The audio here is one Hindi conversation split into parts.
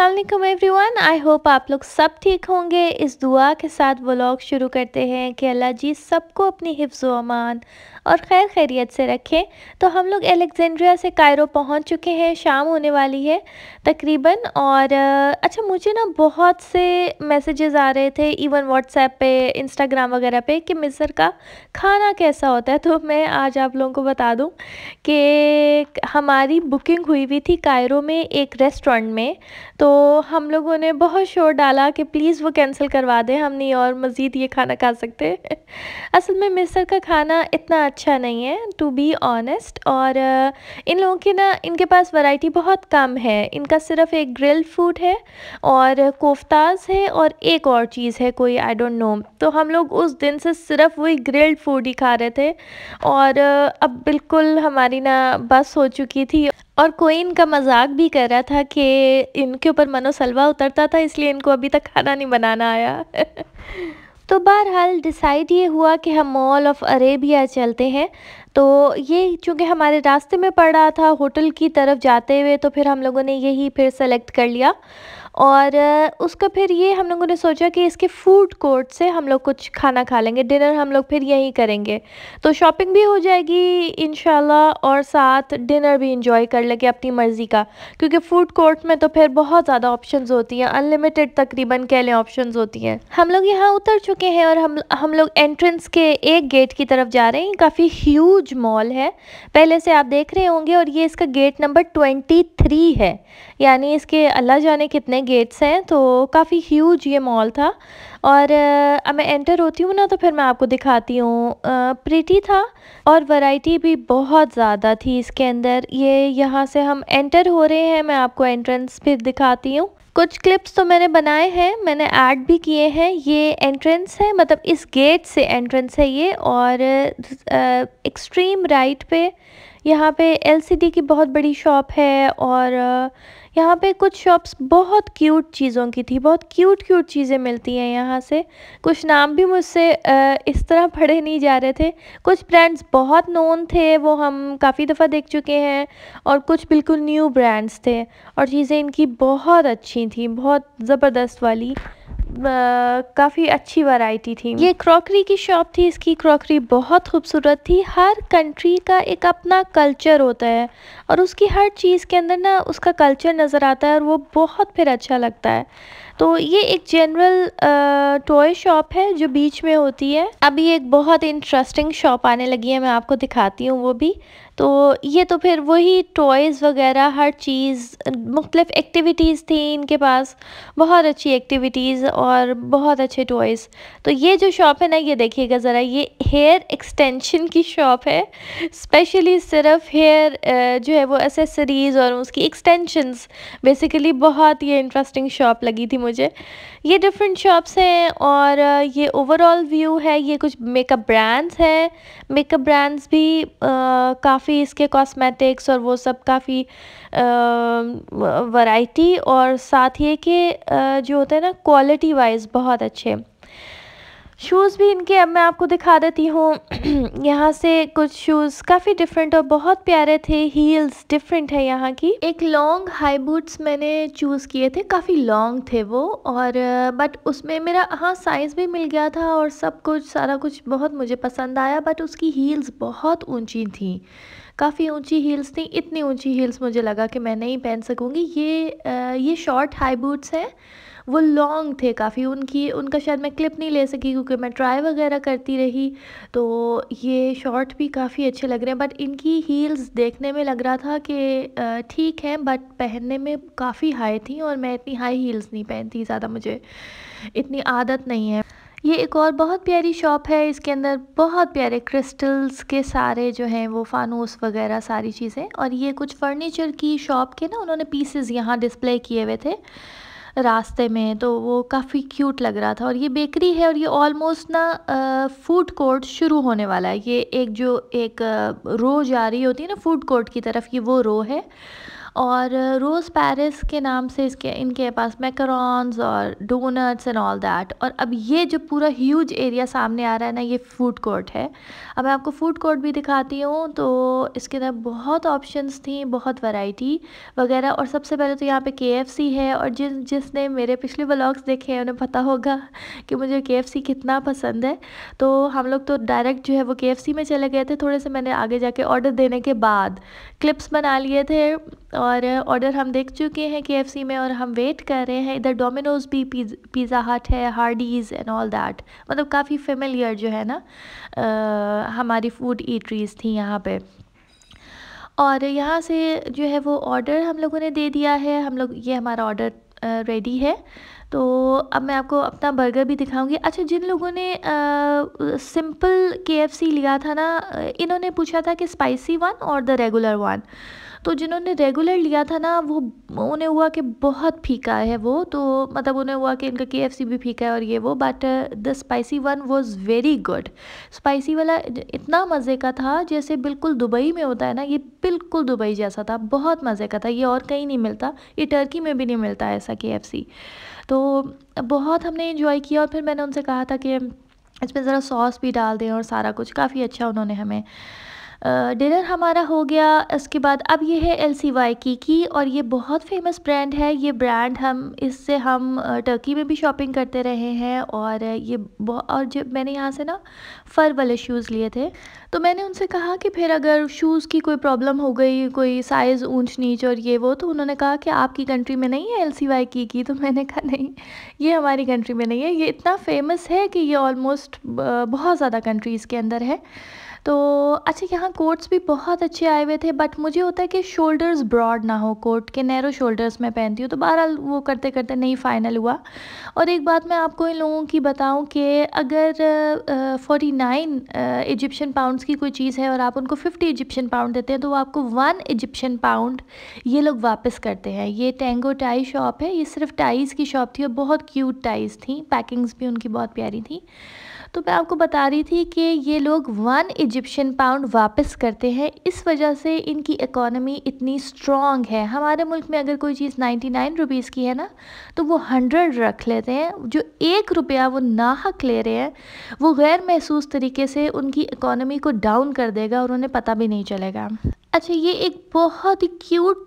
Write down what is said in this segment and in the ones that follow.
एवरी वन आई होप आप लोग सब ठीक होंगे इस दुआ के साथ व्लॉग शुरू करते हैं कि अल्लाह जी सबको अपनी हिफ्ज़ अमान और खैर खैरियत से रखें तो हम लोग एलेक्ज़ेंड्रिया से कायरो पहुंच चुके हैं शाम होने वाली है तकरीबन और अच्छा मुझे ना बहुत से मैसेजेस आ रहे थे इवन व्हाट्सएप पे इंस्टाग्राम वगैरह पे कि मिस्र का खाना कैसा होता है तो मैं आज आप लोगों को बता दूँ कि हमारी बुकिंग हुई हुई थी कायरों में एक रेस्टोरेंट में तो हम लोगों ने बहुत शोर डाला कि प्लीज़ वो कैंसिल करवा दें हम नहीं और मज़ीद ये खाना खा सकते असल में मिस्र का खाना इतना अच्छा नहीं है टू बी ऑनेस्ट और इन लोगों की ना इनके पास वैरायटी बहुत कम है इनका सिर्फ एक ग्रिल फूड है और कोफ्ताज है और एक और चीज़ है कोई आई डोंट नो तो हम लोग उस दिन से सिर्फ वही ग्रिल्ड फूड ही खा रहे थे और अब बिल्कुल हमारी ना बस हो चुकी थी और कोई इनका मजाक भी कर रहा था कि इनके ऊपर मनोसलवा उतरता था इसलिए इनको अभी तक खाना नहीं बनाना आया तो बहरहाल डिसाइड ये हुआ कि हम मॉल ऑफ अरेबिया चलते हैं तो ये चूँकि हमारे रास्ते में पड़ रहा था होटल की तरफ जाते हुए तो फिर हम लोगों ने यही फिर सेलेक्ट कर लिया और उसका फिर ये हम लोगों ने सोचा कि इसके फूड कोर्ट से हम लोग कुछ खाना खा लेंगे डिनर हम लोग फिर यहीं करेंगे तो शॉपिंग भी हो जाएगी इन और साथ डिनर भी इंजॉय कर लेंगे अपनी मर्ज़ी का क्योंकि फूड कोर्ट में तो फिर बहुत ज़्यादा ऑप्शन होती हैं अनलिमिटेड तकरीबन कह लें ऑप्शन होती हैं हम लोग यहाँ उतर चुके हैं और हम हम लोग एंट्रेंस के एक गेट की तरफ जा रहे हैं काफ़ी ह्यूज मॉल है पहले से आप देख रहे होंगे और ये इसका गेट नंबर ट्वेंटी थ्री है यानी इसके अल्लाह जाने कितने गेट्स हैं तो काफ़ी ह्यूज ये मॉल था और अब मैं एंटर होती हूँ ना तो फिर मैं आपको दिखाती हूँ प्रिटी था और वैरायटी भी बहुत ज़्यादा थी इसके अंदर ये यहाँ से हम एंटर हो रहे हैं मैं आपको एंट्रेंस फिर दिखाती हूँ कुछ क्लिप्स तो मैंने बनाए हैं मैंने ऐड भी किए हैं ये एंट्रेंस है मतलब इस गेट से एंट्रेंस है ये और एक्सट्रीम राइट पे यहाँ पे एलसीडी की बहुत बड़ी शॉप है और यहाँ पे कुछ शॉप्स बहुत क्यूट चीज़ों की थी बहुत क्यूट क्यूट चीज़ें मिलती हैं यहाँ से कुछ नाम भी मुझसे इस तरह पढ़े नहीं जा रहे थे कुछ ब्रांड्स बहुत नोन थे वो हम काफ़ी दफ़ा देख चुके हैं और कुछ बिल्कुल न्यू ब्रांड्स थे और चीज़ें इनकी बहुत अच्छी थी बहुत ज़बरदस्त वाली काफ़ी अच्छी वैरायटी थी ये क्रॉकरी की शॉप थी इसकी क्रॉकरी बहुत खूबसूरत थी हर कंट्री का एक अपना कल्चर होता है और उसकी हर चीज़ के अंदर ना उसका कल्चर नज़र आता है और वो बहुत फिर अच्छा लगता है तो ये एक जनरल टॉय शॉप है जो बीच में होती है अभी एक बहुत इंटरेस्टिंग शॉप आने लगी है मैं आपको दिखाती हूँ वो भी तो ये तो फिर वही टॉयज़ वगैरह हर चीज़ मुख्तलिफ़ एक्टिविटीज़ थी इनके पास बहुत अच्छी एक्टिविटीज़ और बहुत अच्छे टॉयज़ तो ये जो शॉप है ना ये देखिएगा ज़रा ये हेयर एक्सटेंशन की शॉप है स्पेशली सिर्फ हेयर जो है वो एसेसरीज़ और उसकी एक्सटेंशनस बेसिकली बहुत ये इंटरेस्टिंग शॉप लगी थी मुझे ये डिफरेंट शॉप्स हैं और ये ओवरऑल व्यू है ये कुछ मेकअप ब्रांड्स हैं मेकअप ब्रांड्स भी काफ़ी काफ़ी इसके कॉस्मेटिक्स और वो सब काफ़ी वैरायटी और साथ ही कि जो होते हैं ना क्वालिटी वाइज बहुत अच्छे शूज़ भी इनके अब मैं आपको दिखा देती हूँ यहाँ से कुछ शूज़ काफ़ी डिफरेंट और बहुत प्यारे थे हील्स डिफरेंट है यहाँ की एक लॉन्ग हाई बूट्स मैंने चूज़ किए थे काफ़ी लॉन्ग थे वो और बट उसमें मेरा हाँ साइज़ भी मिल गया था और सब कुछ सारा कुछ बहुत मुझे पसंद आया बट उसकी हील्स बहुत ऊंची थी काफ़ी ऊंची हील्स थी इतनी ऊंची हील्स मुझे लगा कि मैं नहीं पहन सकूँगी ये आ, ये शॉर्ट हाई बूट्स हैं वो लॉन्ग थे काफ़ी उनकी उनका शायद मैं क्लिप नहीं ले सकी क्योंकि मैं ट्राई वगैरह करती रही तो ये शॉर्ट भी काफ़ी अच्छे लग रहे हैं बट इनकी हील्स देखने में लग रहा था कि ठीक है बट पहनने में काफ़ी हाई थी और मैं इतनी हाई हील्स नहीं पहनती ज़्यादा मुझे इतनी आदत नहीं है ये एक और बहुत प्यारी शॉप है इसके अंदर बहुत प्यारे क्रिस्टल्स के सारे जो हैं वो फानूस वगैरह सारी चीज़ें और ये कुछ फर्नीचर की शॉप के ना उन्होंने पीसेस यहाँ डिस्प्ले किए हुए थे रास्ते में तो वो काफ़ी क्यूट लग रहा था और ये बेकरी है और ये ऑलमोस्ट ना फूड कोर्ट शुरू होने वाला है ये एक जो एक रो जा रही होती है ना फूड कोर्ट की तरफ ये वो रो है और रोज़ पेरिस के नाम से इसके इनके पास मैकरॉन्स और डोनट्स एंड ऑल दैट और अब ये जो पूरा ह्यूज एरिया सामने आ रहा है ना ये फूड कोर्ट है अब मैं आपको फूड कोर्ट भी दिखाती हूँ तो इसके अंदर बहुत ऑप्शंस थी बहुत वैरायटी वगैरह और सबसे पहले तो यहाँ पे के है और जिस जिसने मेरे पिछले ब्लॉग्स देखे हैं उन्हें पता होगा कि मुझे के कितना पसंद है तो हम लोग तो डायरेक्ट जो है वो के में चले गए थे थोड़े से मैंने आगे जाके ऑर्डर देने के बाद क्लिप्स बना लिए थे और और ऑर्डर हम देख चुके हैं के में और हम वेट कर रहे हैं इधर डोमिनोज़ भी पिज़्ज़ा हट है हार्डीज़ एंड ऑल दैट मतलब काफ़ी फेमिलियर जो है ना आ, हमारी फूड ईटरीज़ थी यहाँ पे और यहाँ से जो है वो ऑर्डर हम लोगों ने दे दिया है हम लोग ये हमारा ऑर्डर रेडी है तो अब मैं आपको अपना बर्गर भी दिखाऊंगी अच्छा जिन लोगों ने आ, सिंपल के लिया था ना इन्होंने पूछा था कि स्पाइसी वन और द रेगुलर वन तो जिन्होंने रेगुलर लिया था ना वो उन्हें हुआ कि बहुत फीका है वो तो मतलब उन्हें हुआ कि इनका के भी फीका है और ये वो but the spicy one was very good spicy वाला इतना मज़े का था जैसे बिल्कुल दुबई में होता है ना ये बिल्कुल दुबई जैसा था बहुत मज़े का था ये और कहीं नहीं मिलता ये टर्की में भी नहीं मिलता ऐसा के तो बहुत हमने इन्जॉय किया और फिर मैंने उनसे कहा था कि इसमें ज़रा सॉस भी डाल दें और सारा कुछ काफ़ी अच्छा उन्होंने हमें डिनर हमारा हो गया इसके बाद अब ये है एल सी वाई की की और ये बहुत फेमस ब्रांड है ये ब्रांड हम इससे हम टर्की में भी शॉपिंग करते रहे हैं और ये और जब मैंने यहाँ से ना फर वाले शूज़ लिए थे तो मैंने उनसे कहा कि फिर अगर शूज़ की कोई प्रॉब्लम हो गई कोई साइज़ ऊंच नीच और ये वो तो उन्होंने कहा कि आपकी कंट्री में नहीं है एल सी वाई की की तो मैंने कहा नहीं ये हमारी कंट्री में नहीं है ये इतना फेमस है कि ये ऑलमोस्ट बहुत ज़्यादा कंट्रीज़ के अंदर है तो अच्छा यहाँ कोट्स भी बहुत अच्छे आए हुए थे बट मुझे होता है कि शोल्डर्स ब्रॉड ना हो कोट के नैरो शोल्डर्स में पहनती हूँ तो बहरहाल वो करते करते नहीं फ़ाइनल हुआ और एक बात मैं आपको इन लोगों की बताऊँ कि अगर फोर्टी नाइन इजिप्शियन पाउंड्स की कोई चीज़ है और आप उनको फिफ्टी इजिप्शियन पाउंड देते हैं तो वो आपको वन इजिप्शियन पाउंड ये लोग वापस करते हैं ये टेंगो टाई शॉप है ये सिर्फ टाइज़ की शॉप थी और बहुत क्यूट टाइज़ थी पैकिंग्स भी उनकी बहुत प्यारी थी तो मैं आपको बता रही थी कि ये लोग वन इजिप्शियन पाउंड वापस करते हैं इस वजह से इनकी इकोनॉमी इतनी स्ट्रॉन्ग है हमारे मुल्क में अगर कोई चीज़ नाइन्टी नाइन रुपीज़ की है ना तो वो हंड्रेड रख लेते हैं जो एक रुपया वो नाहक ले रहे हैं वो गैर महसूस तरीके से उनकी इकोनॉमी को डाउन कर देगा और उन्हें पता भी नहीं चलेगा अच्छा ये एक बहुत ही क्यूट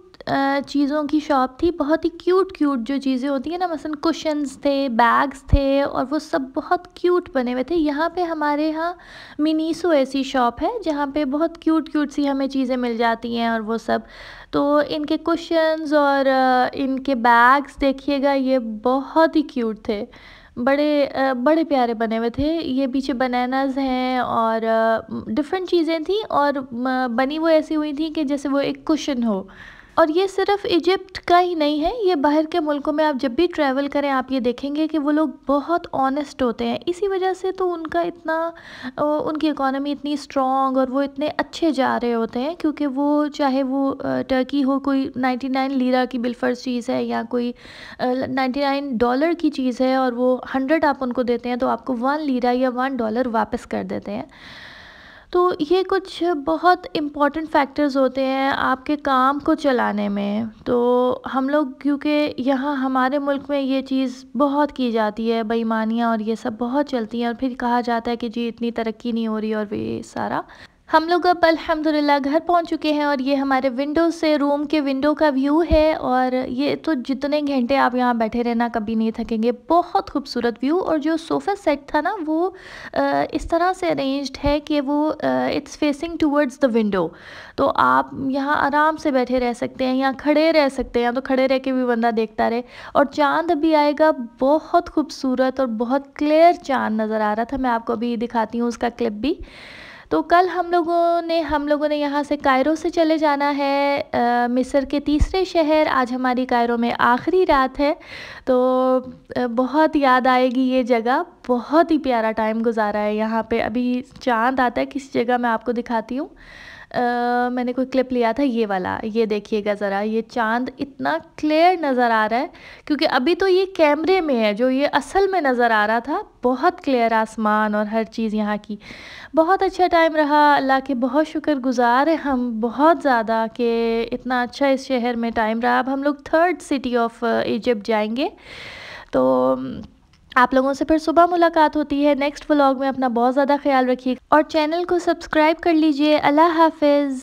चीज़ों की शॉप थी बहुत ही क्यूट क्यूट जो चीज़ें होती हैं ना मसलन कुशंस थे बैग्स थे और वो सब बहुत क्यूट बने हुए थे यहाँ पे हमारे यहाँ मिनीसो ऐसी शॉप है जहाँ पे बहुत क्यूट क्यूट सी हमें चीज़ें मिल जाती हैं और वो सब तो इनके कुशंस और इनके बैग्स देखिएगा ये बहुत ही क्यूट थे बड़े बड़े प्यारे बने हुए थे ये पीछे बनानाज हैं और डिफरेंट चीज़ें थी और बनी वो ऐसी हुई थी कि जैसे वो एक कुशन हो और ये सिर्फ इजिप्ट का ही नहीं है ये बाहर के मुल्कों में आप जब भी ट्रैवल करें आप ये देखेंगे कि वो लोग बहुत ऑनेस्ट होते हैं इसी वजह से तो उनका इतना उनकी इकोनॉमी इतनी स्ट्रॉन्ग और वो इतने अच्छे जा रहे होते हैं क्योंकि वो चाहे वो टर्की हो कोई 99 लीरा की बिलफर्स चीज़ है या कोई 99 डॉलर की चीज़ है और वो 100 आप उनको देते हैं तो आपको वन लीरा या वन डॉलर वापस कर देते हैं तो ये कुछ बहुत इम्पॉर्टेंट फैक्टर्स होते हैं आपके काम को चलाने में तो हम लोग क्योंकि यहाँ हमारे मुल्क में ये चीज़ बहुत की जाती है बेईमानियाँ और ये सब बहुत चलती हैं और फिर कहा जाता है कि जी इतनी तरक्की नहीं हो रही और ये सारा हम लोग अब अलहमदिल्ला घर पहुंच चुके हैं और ये हमारे विंडो से रूम के विंडो का व्यू है और ये तो जितने घंटे आप यहाँ बैठे रहना कभी नहीं थकेंगे बहुत खूबसूरत व्यू और जो सोफ़ा सेट था ना वो इस तरह से अरेंज्ड है कि वो it's facing towards the window तो आप यहाँ आराम से बैठे रह सकते हैं या खड़े रह सकते हैं तो खड़े रह के भी बंदा देखता रहे और चाँद अभी आएगा बहुत खूबसूरत और बहुत क्लियर चांद नज़र आ रहा था मैं आपको अभी दिखाती हूँ उसका क्लिप भी तो कल हम लोगों ने हम लोगों ने यहाँ से कायरों से चले जाना है आ, मिस्र के तीसरे शहर आज हमारी कायरों में आखिरी रात है तो बहुत याद आएगी ये जगह बहुत ही प्यारा टाइम गुजारा है यहाँ पे अभी चांद आता है किसी जगह मैं आपको दिखाती हूँ आ, मैंने कोई क्लिप लिया था ये वाला ये देखिएगा ज़रा ये चांद इतना क्लियर नज़र आ रहा है क्योंकि अभी तो ये कैमरे में है जो ये असल में नज़र आ रहा था बहुत क्लियर आसमान और हर चीज़ यहाँ की बहुत अच्छा टाइम रहा अल्लाह के बहुत शुक्र गुज़ार है हम बहुत ज़्यादा कि इतना अच्छा इस शहर में टाइम रहा अब हम लोग थर्ड सिटी ऑफ इजिप्ट जाएंगे तो आप लोगों से फिर सुबह मुलाकात होती है नेक्स्ट व्लॉग में अपना बहुत ज़्यादा ख्याल रखिए और चैनल को सब्सक्राइब कर लीजिए अल्लाह हाफिज़